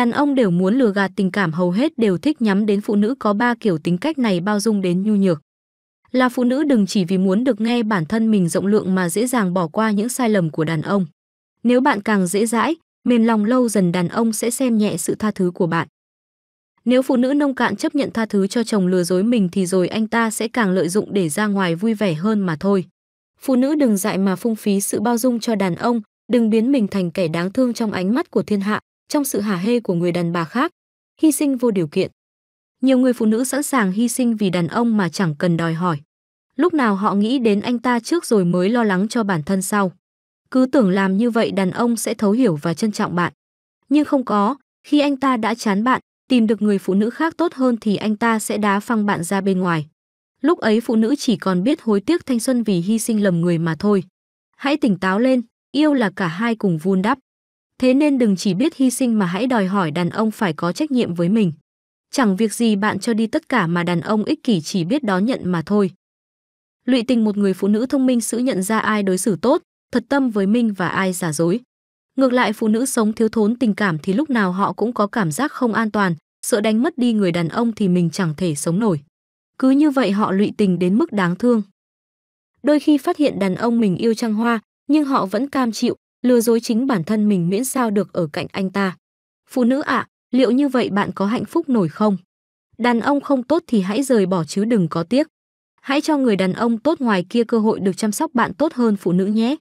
Đàn ông đều muốn lừa gạt tình cảm hầu hết đều thích nhắm đến phụ nữ có ba kiểu tính cách này bao dung đến nhu nhược. Là phụ nữ đừng chỉ vì muốn được nghe bản thân mình rộng lượng mà dễ dàng bỏ qua những sai lầm của đàn ông. Nếu bạn càng dễ dãi, mềm lòng lâu dần đàn ông sẽ xem nhẹ sự tha thứ của bạn. Nếu phụ nữ nông cạn chấp nhận tha thứ cho chồng lừa dối mình thì rồi anh ta sẽ càng lợi dụng để ra ngoài vui vẻ hơn mà thôi. Phụ nữ đừng dại mà phung phí sự bao dung cho đàn ông, đừng biến mình thành kẻ đáng thương trong ánh mắt của thiên hạ, trong sự hả hê của người đàn bà khác, hy sinh vô điều kiện. Nhiều người phụ nữ sẵn sàng hy sinh vì đàn ông mà chẳng cần đòi hỏi. Lúc nào họ nghĩ đến anh ta trước rồi mới lo lắng cho bản thân sau. Cứ tưởng làm như vậy đàn ông sẽ thấu hiểu và trân trọng bạn. Nhưng không có, khi anh ta đã chán bạn, tìm được người phụ nữ khác tốt hơn thì anh ta sẽ đá phăng bạn ra bên ngoài. Lúc ấy phụ nữ chỉ còn biết hối tiếc thanh xuân vì hy sinh lầm người mà thôi. Hãy tỉnh táo lên, yêu là cả hai cùng vun đắp. Thế nên đừng chỉ biết hy sinh mà hãy đòi hỏi đàn ông phải có trách nhiệm với mình. Chẳng việc gì bạn cho đi tất cả mà đàn ông ích kỷ chỉ biết đón nhận mà thôi. Lụy tình một người phụ nữ thông minh sự nhận ra ai đối xử tốt, thật tâm với mình và ai giả dối. Ngược lại phụ nữ sống thiếu thốn tình cảm thì lúc nào họ cũng có cảm giác không an toàn, sợ đánh mất đi người đàn ông thì mình chẳng thể sống nổi. Cứ như vậy họ lụy tình đến mức đáng thương. Đôi khi phát hiện đàn ông mình yêu trăng hoa, nhưng họ vẫn cam chịu, lừa dối chính bản thân mình miễn sao được ở cạnh anh ta. Phụ nữ ạ, à, liệu như vậy bạn có hạnh phúc nổi không? Đàn ông không tốt thì hãy rời bỏ chứ đừng có tiếc. Hãy cho người đàn ông tốt ngoài kia cơ hội được chăm sóc bạn tốt hơn phụ nữ nhé.